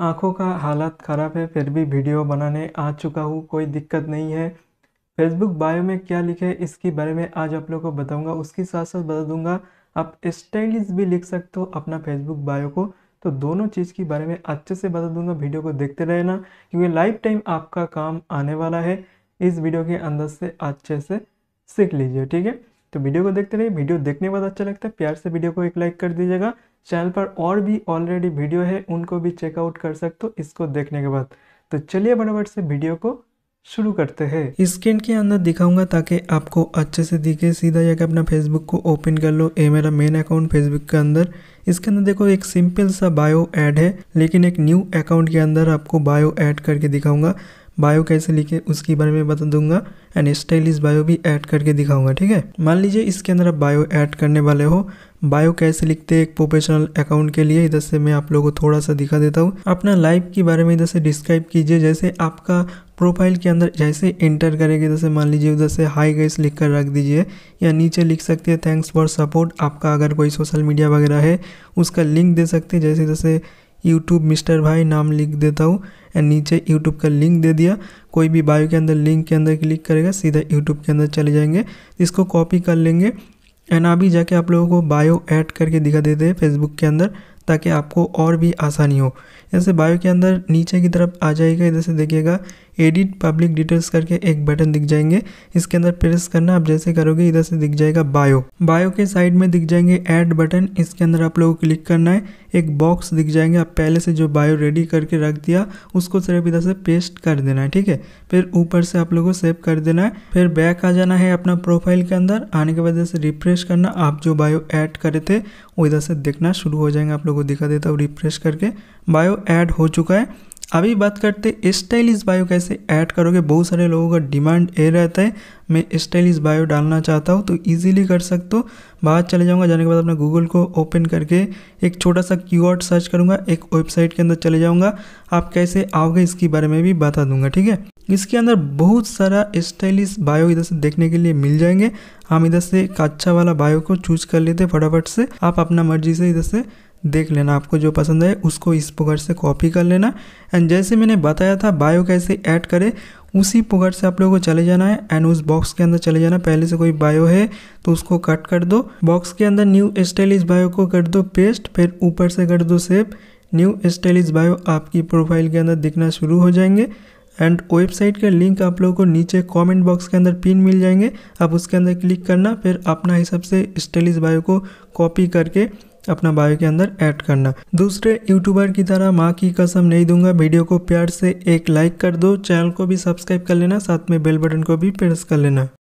आँखों का हालत ख़राब है फिर भी वीडियो बनाने आ चुका हूँ कोई दिक्कत नहीं है फेसबुक बायो में क्या लिखे इसके बारे में आज आप लोगों को बताऊंगा उसके साथ साथ बता दूंगा आप स्टाइलिश भी लिख सकते हो अपना फेसबुक बायो को तो दोनों चीज़ के बारे में अच्छे से बता दूंगा वीडियो को देखते रहना क्योंकि लाइफ टाइम आपका काम आने वाला है इस वीडियो के अंदर से अच्छे से सीख लीजिए ठीक है तो वीडियो को देखते रहिए वीडियो देखने के बाद अच्छा लगता है प्यार से वीडियो को एक लाइक कर दीजिएगा चैनल पर और भी ऑलरेडी वीडियो है उनको भी चेकआउट कर सकते हो इसको देखने के बाद तो चलिए बराबर से वीडियो को शुरू करते हैं स्क्रीन के अंदर दिखाऊंगा ताकि आपको अच्छे से दिखे सीधा जाके अपना फेसबुक को ओपन कर लो ये मेरा मेन अकाउंट फेसबुक के अंदर इसके अंदर देखो एक सिंपल सा बायो ऐड है लेकिन एक न्यू अकाउंट के अंदर आपको बायो ऐड करके दिखाऊंगा बायो कैसे लिखे उसके बारे में बता दूंगा एंड स्टाइल इस बायो भी ऐड करके दिखाऊंगा ठीक है मान लीजिए इसके अंदर आप बायो ऐड करने वाले हो बायो कैसे लिखते हैं एक प्रोफेशनल अकाउंट के लिए इधर से मैं आप लोगों को थोड़ा सा दिखा देता हूँ अपना लाइफ के बारे में इधर से डिस्क्राइब कीजिए जैसे आपका प्रोफाइल के अंदर जैसे एंटर करेंगे जैसे मान लीजिए उधर से हाई गैस लिख कर रख दीजिए या नीचे लिख सकते हैं थैंक्स फॉर सपोर्ट आपका अगर कोई सोशल मीडिया वगैरह है उसका लिंक दे सकते हैं जैसे जैसे यूट्यूब मिस्टर भाई नाम लिख देता हूँ एंड नीचे यूट्यूब का लिंक दे दिया कोई भी बायो के अंदर लिंक के अंदर क्लिक करेगा सीधा यूट्यूब के अंदर चले जाएंगे इसको कॉपी कर लेंगे एंड अभी जाके आप लोगों को बायो ऐड करके दिखा देते हैं फेसबुक के अंदर ताकि आपको और भी आसानी हो जैसे बायो के अंदर नीचे की तरफ आ जाएगा इधर से देखिएगा एडिट पब्लिक डिटेल्स करके एक बटन दिख जाएंगे इसके अंदर प्रेस करना आप जैसे करोगे इधर से दिख जाएगा बायो बायो के साइड में दिख जाएंगे ऐड बटन इसके अंदर आप लोगों को क्लिक करना है एक बॉक्स दिख जाएंगे आप पहले से जो बायो रेडी करके रख दिया उसको सिर्फ इधर से पेस्ट कर देना है ठीक है फिर ऊपर से आप लोगों को सेव कर देना है फिर बैक आ जाना है अपना प्रोफाइल के अंदर आने के बाद जैसे रिफ्रेश करना आप जो बायो ऐड करे थे वो इधर से देखना शुरू हो जाएंगे आप लोगों को दिखा देता हूँ रिफ्रेश करके बायो ऐड हो चुका है अभी बात करते स्टाइलिश बायो कैसे ऐड करोगे बहुत सारे लोगों का डिमांड ये रहता है मैं स्टाइलिश बायो डालना चाहता हूँ तो इजीली कर सकते हो बाहर चले जाऊँगा जाने के बाद अपने गूगल को ओपन करके एक छोटा सा कीवर्ड सर्च करूँगा एक वेबसाइट के अंदर चले जाऊँगा आप कैसे आओगे इसके बारे में भी बता दूंगा ठीक है इसके अंदर बहुत सारा स्टाइलिश बायो इधर से देखने के लिए मिल जाएंगे हम इधर से एक अच्छा वाला बायो को चूज कर लेते फटाफट से आप अपना मर्जी से इधर से देख लेना आपको जो पसंद है उसको इस पुगर से कॉपी कर लेना एंड जैसे मैंने बताया था बायो कैसे ऐड करें उसी पुगर से आप लोगों को चले जाना है एंड उस बॉक्स के अंदर चले जाना पहले से कोई बायो है तो उसको कट कर दो बॉक्स के अंदर न्यू स्टाइलिश बायो को कर दो पेस्ट फिर ऊपर से कर दो सेप न्यू स्टाइलिश बायो आपकी प्रोफाइल के अंदर दिखना शुरू हो जाएंगे एंड वेबसाइट के लिंक आप लोगों को नीचे कमेंट बॉक्स के अंदर पिन मिल जाएंगे आप उसके अंदर क्लिक करना फिर अपना हिसाब से स्टाइलिश बायो को कॉपी करके अपना बायो के अंदर ऐड करना दूसरे यूट्यूबर की तरह माँ की कसम नहीं दूंगा वीडियो को प्यार से एक लाइक कर दो चैनल को भी सब्सक्राइब कर लेना साथ में बेल बटन को भी प्रेस कर लेना